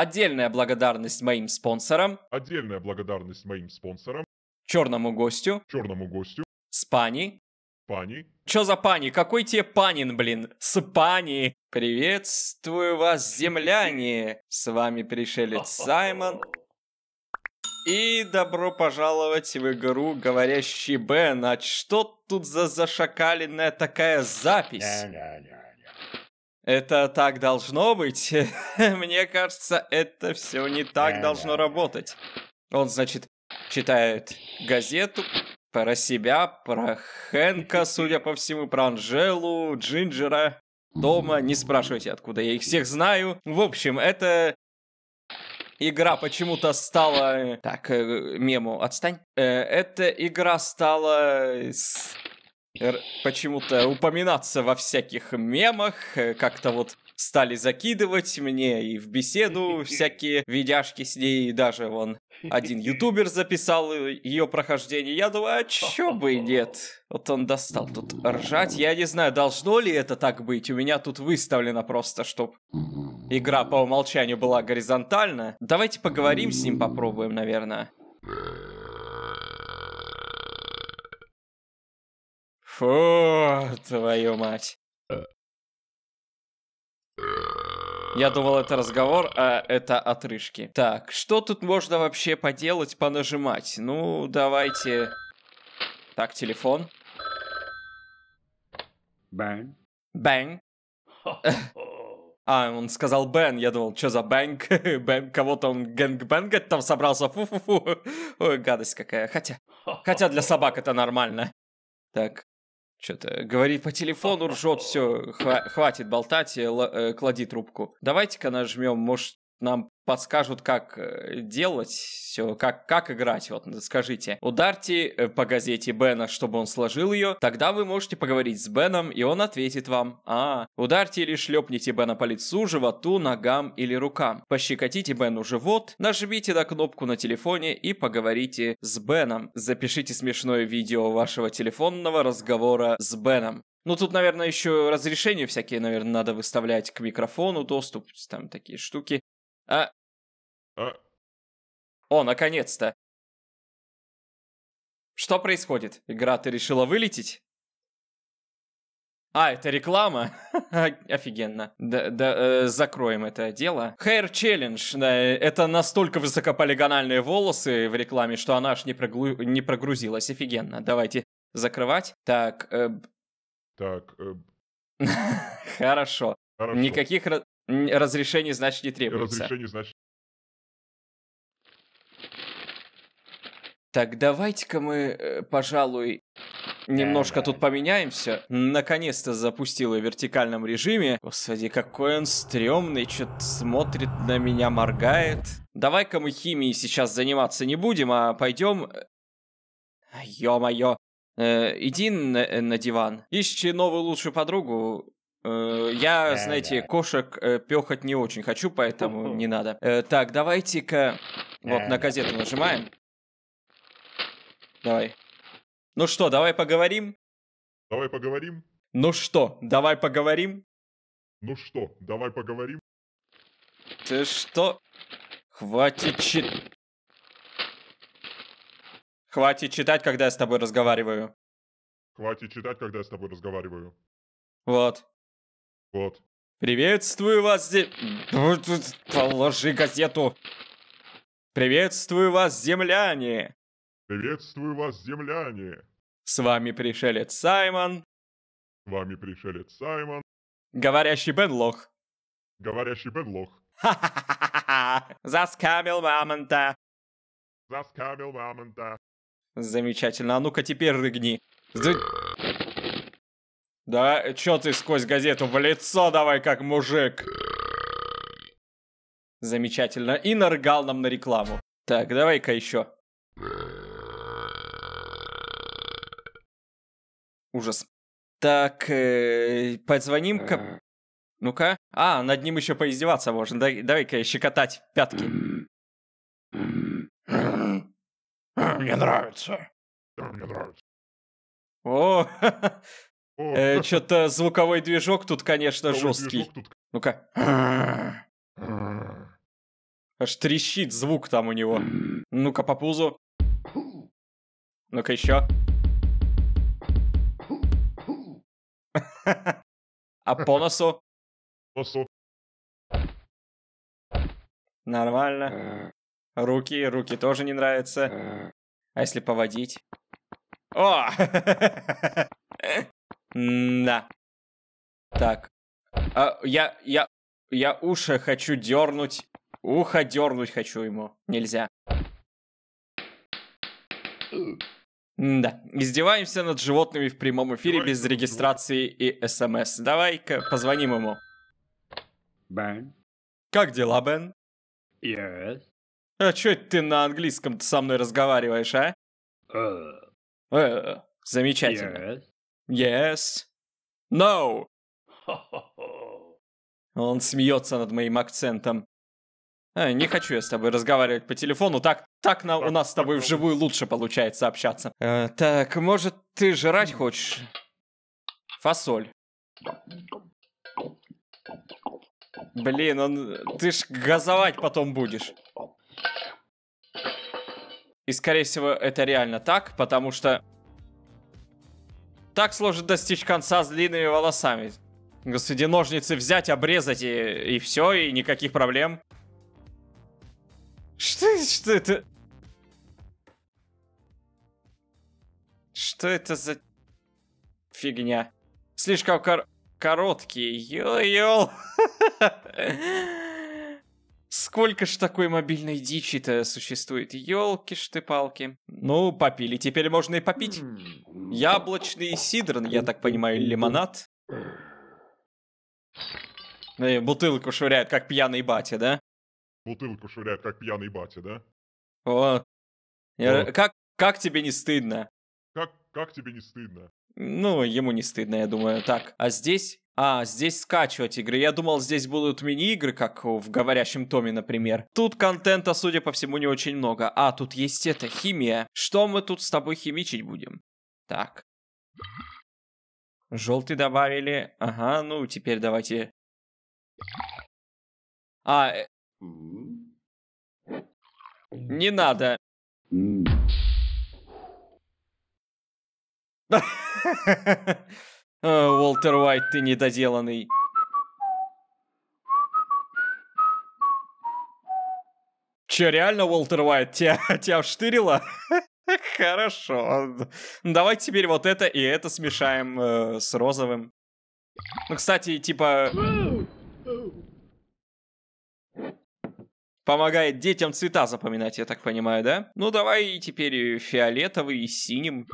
Отдельная благодарность моим спонсорам. Отдельная благодарность моим спонсорам. Черному гостю. Черному гостю. Спани. Пани. Чё за пани? Какой тебе панин, блин? Спани. Приветствую вас, земляне. С вами пришелец Саймон. И добро пожаловать в игру «Говорящий Бен». А что тут за зашакаленная такая запись? это так должно быть. Мне кажется, это все не так э, должно работать. Он, значит, читает газету про себя, про Хэнка, судя по всему, про Анжелу, Джинджера, Дома Не спрашивайте, откуда я их всех знаю. В общем, это игра почему-то стала... Э, так, э, мему, отстань. Э, эта игра стала почему-то упоминаться во всяких мемах, э, как-то вот стали закидывать мне и в беседу всякие видяшки с ней, и даже вон один ютубер записал э, ее прохождение. Я думаю, а чё бы и нет? Вот он достал тут ржать. Я не знаю, должно ли это так быть. У меня тут выставлено просто, чтоб игра по умолчанию была горизонтальна. Давайте поговорим с ним, попробуем, наверное. Фу, твою мать. Я думал, это разговор, а это отрыжки. Так, что тут можно вообще поделать, понажимать? Ну, давайте... Так, телефон. Бэн. Бэн? А, он сказал Бен, я думал, что за бэнк? Бен, кого-то он гэнгбэнгать там собрался, фу-фу-фу. Ой, гадость какая. Хотя, хотя для собак это нормально. Так, что-то говорит по телефону, ржет, все, хватит болтать, э, л- э, клади трубку. Давайте-ка нажмем, может, нам подскажут, как э, делать все, как, как играть. Вот скажите, ударьте э, по газете Бена, чтобы он сложил ее, тогда вы можете поговорить с Беном, и он ответит вам. А, ударьте или шлепните Бена по лицу, животу, ногам или рукам. Пощекотите Бену живот, нажмите на кнопку на телефоне и поговорите с Беном. Запишите смешное видео вашего телефонного разговора с Беном. Ну, тут, наверное, еще разрешения всякие, наверное, надо выставлять к микрофону, доступ, там такие штуки. А... а... О, наконец-то. Что происходит? Игра, ты решила вылететь? А, это реклама? Офигенно. Да, да, э, закроем это дело. Hair Challenge. Да, э, это настолько высокополигональные волосы в рекламе, что она аж не, проглу... не прогрузилась. Офигенно. Давайте закрывать. Так. Э... Так. Э... Хорошо. Хорошо. Никаких... Разрешение, значит, не требуется. Разрешение, значит... Так, давайте-ка мы, э, пожалуй, немножко тут поменяемся. Наконец-то запустила в вертикальном режиме. Господи, какой он стрёмный, что-то смотрит на меня, моргает. Давай-ка мы химией сейчас заниматься не будем, а пойдем... Э, ё-моё. Э, иди на, э, на диван. Ищи новую лучшую подругу Э, я, знаете, кошек э, пехать не очень хочу, поэтому не надо. Э, так, давайте-ка... Вот, на газету нажимаем. Давай. Ну что, давай поговорим? Давай поговорим. Ну что, давай поговорим? Ну что, давай поговорим? Ты что? Хватит читать. Хватит читать, когда я с тобой разговариваю. Хватит читать, когда я с тобой разговариваю. Вот. Вот. Приветствую вас, зем... Положи газету. Приветствую вас, земляне. Приветствую вас, земляне. С вами пришелец Саймон. С вами пришелец Саймон. Говорящий Бен Лох. Говорящий Бенлох. Ха-ха-ха-ха! Заскамил мамонта. Заскамил мамонта. Замечательно, а ну-ка теперь рыгни. Да? Чё ты сквозь газету в лицо давай, как мужик? Замечательно. И наргал нам на рекламу. Так, давай-ка еще. Ужас. Так, э, позвоним-ка. Ну-ка. А, над ним еще поиздеваться можно. Дай, давай-ка щекотать пятки. Мне нравится. Мне нравится. О, Э, Что-то звуковой движок тут, конечно, жесткий. Ну-ка. Аж трещит звук там у него. Ну-ка по пузу. Ну-ка еще. А по носу? Носу. Нормально. Э. Руки, руки тоже не нравятся. Э. А если поводить? О! Да. Так. А, я, я, я уши хочу дернуть. Ухо дернуть хочу ему. Нельзя. Да, издеваемся над животными в прямом эфире без регистрации и смс. Давай-ка позвоним ему. Бен. Как дела, Бен? Yes. А чё это ты на английском со мной разговариваешь, а? Uh. Э, замечательно. Yes. Yes. No. Он смеется над моим акцентом. А, не хочу я с тобой разговаривать по телефону. Так, так на, у нас с тобой вживую лучше получается общаться. Э, так, может, ты жрать хочешь? Фасоль. Блин, он... ты ж газовать потом будешь. И, скорее всего, это реально так, потому что так сложно достичь конца с длинными волосами. Господи, ножницы взять, обрезать и, и все, и никаких проблем. Что, что это? Что это за фигня? Слишком кор короткий. Йо-йо. Сколько ж такой мобильной дичи-то существует? Елки ж ты палки. Ну, попили, теперь можно и попить. Яблочный сидр, я так понимаю, лимонад. Ну и бутылку швыряет, как пьяный батя, да? Бутылку швыряет, как пьяный батя, да? О. Я... О. Как, как тебе не стыдно? Как, как тебе не стыдно? Ну, ему не стыдно, я думаю. Так, а здесь а, здесь скачивать игры. Я думал, здесь будут мини-игры, как в «Говорящем Томе», например. Тут контента, судя по всему, не очень много. А, тут есть это, химия. Что мы тут с тобой химичить будем? Так. Желтый добавили. Ага, ну теперь давайте... А... Э, не надо. Э, Уолтер Уайт, ты недоделанный. Че, реально, Уолтер Уайт, тебя, тебя вштырило? Хорошо. Давай теперь вот это и это смешаем э, с розовым. Ну, кстати, типа... Помогает детям цвета запоминать, я так понимаю, да? Ну, давай теперь фиолетовый и синим.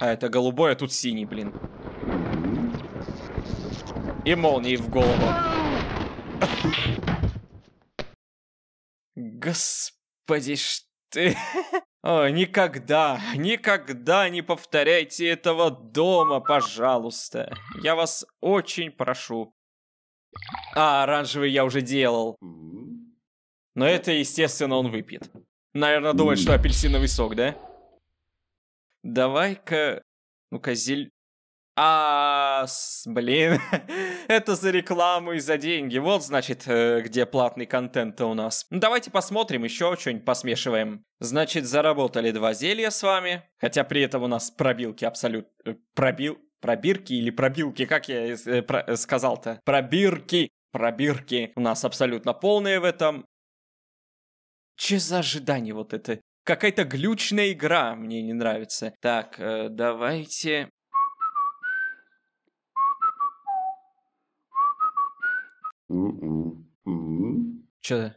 А это голубой, а тут синий, блин. И молнии в голову. Господи, что... О, никогда, никогда не повторяйте этого дома, пожалуйста. Я вас очень прошу. А, оранжевый я уже делал. Но это, естественно, он выпьет. Наверное, думает, что апельсиновый сок, да? давай-ка... Ну-ка, зель... А, блин, это за рекламу и за деньги. Вот, значит, э, где платный контент-то у нас. Ну, давайте посмотрим, еще что-нибудь посмешиваем. Значит, заработали два зелья с вами. Хотя при этом у нас пробилки абсолютно... Э, пробил... Пробирки или пробилки, как я э, сказал-то? Пробирки. Пробирки у нас абсолютно полные в этом. Че за ожидание вот это? Какая-то глючная игра мне не нравится. Так, э, давайте... Че?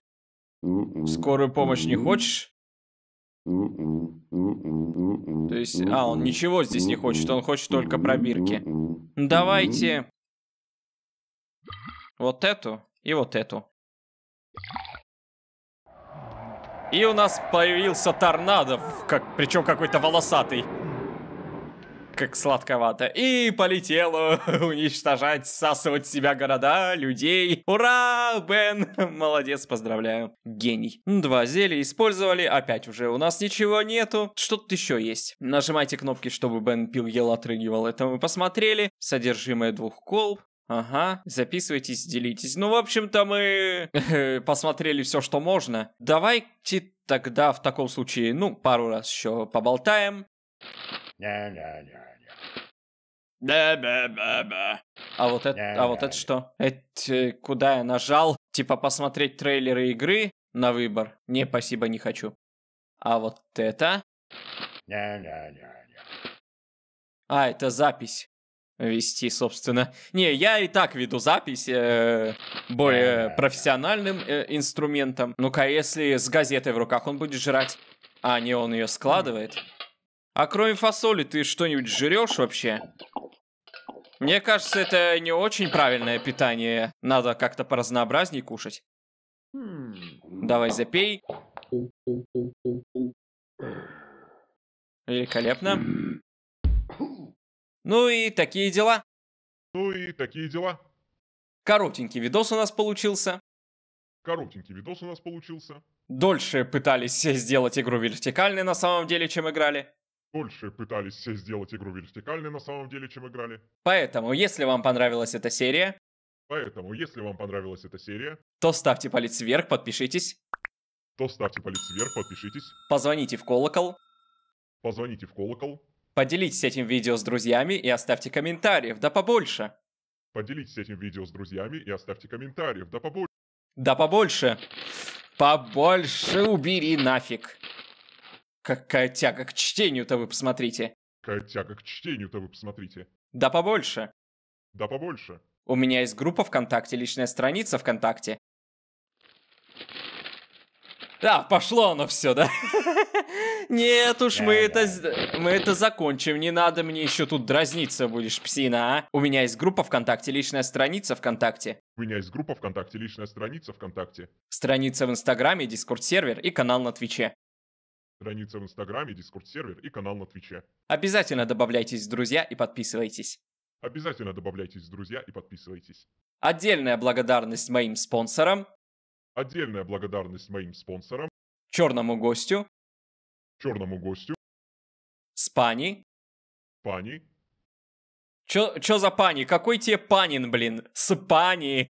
Скорую помощь не хочешь? То есть, а, он ничего здесь не хочет, он хочет только пробирки. Давайте вот эту и вот эту. И у нас появился торнадо, как, причем какой-то волосатый. Как сладковато. И полетело уничтожать, всасывать в себя города, людей. Ура, Бен! Молодец, поздравляю. Гений. Два зелья использовали, опять уже у нас ничего нету. Что то еще есть? Нажимайте кнопки, чтобы Бен пил, ел, отрыгивал. Это мы посмотрели. Содержимое двух колб. Ага, записывайтесь, делитесь. Ну, в общем-то, мы э, посмотрели все, что можно. Давайте тогда в таком случае, ну, пару раз еще поболтаем. Да-да-да-да. А вот это, а вот это что? Это куда я нажал? Типа посмотреть трейлеры игры на выбор. Не, спасибо, не хочу. А вот это? А, это запись вести, собственно. Не, я и так веду запись э, более профессиональным э, инструментом. Ну-ка, а если с газетой в руках он будет жрать, а не он ее складывает. А кроме фасоли ты что-нибудь жрешь вообще? Мне кажется, это не очень правильное питание. Надо как-то поразнообразнее кушать. Давай запей. Хм. Великолепно. Ну и такие дела. Ну и такие дела. Коротенький видос у нас получился. Коротенький видос у нас получился. Дольше пытались сделать игру вертикальной на самом деле, чем играли. Дольше пытались все сделать игру вертикальной на самом деле, чем играли. Поэтому, если вам понравилась эта серия... Поэтому, если вам понравилась эта серия... То ставьте палец вверх, подпишитесь. То ставьте палец вверх, подпишитесь. Позвоните в колокол. Позвоните в колокол. Поделитесь этим видео с друзьями и оставьте комментариев, да побольше. Поделитесь этим видео с друзьями и оставьте комментариев, да побольше. Да побольше. Побольше убери нафиг. Какая тяга к чтению-то вы посмотрите. Какая тяга к чтению-то вы посмотрите. Да побольше. Да побольше. У меня есть группа ВКонтакте, личная страница ВКонтакте. Да, пошло оно все, да? Нет уж, мы это, мы это закончим. Не надо мне еще тут дразниться будешь, псина, а? У меня есть группа ВКонтакте, личная страница ВКонтакте. У меня есть группа ВКонтакте, личная страница ВКонтакте. Страница в Инстаграме, Дискорд-сервер и канал на Твиче. Страница в Инстаграме, Дискорд-сервер и канал на Твиче. Обязательно добавляйтесь в друзья и подписывайтесь. Обязательно добавляйтесь в друзья и подписывайтесь. Отдельная благодарность моим спонсорам. Отдельная благодарность моим спонсорам. Черному гостю черному гостю. С пани? Пани. Чё, чё за пани? Какой тебе панин, блин? С пани.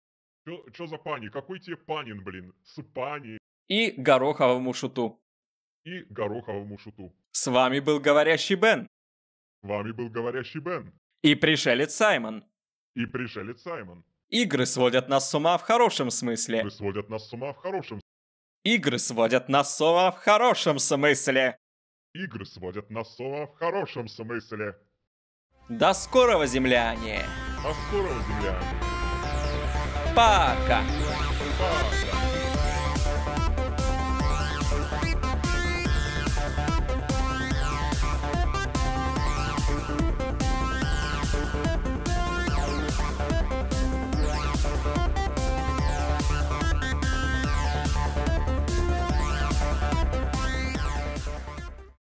Чё, чё за пани? Какой тебе панин, блин? С пани. И гороховому шуту. И гороховому шуту. С вами был говорящий Бен. С вами был говорящий Бен. И пришелец Саймон. И пришелец Саймон. Игры сводят нас с ума в хорошем смысле. Игры сводят нас с ума в хорошем Игры сводят нас с ума в хорошем смысле. Игры сводят нас с ума в хорошем смысле. До скорого, земляне. До скорого, земляне. Пока. Пока.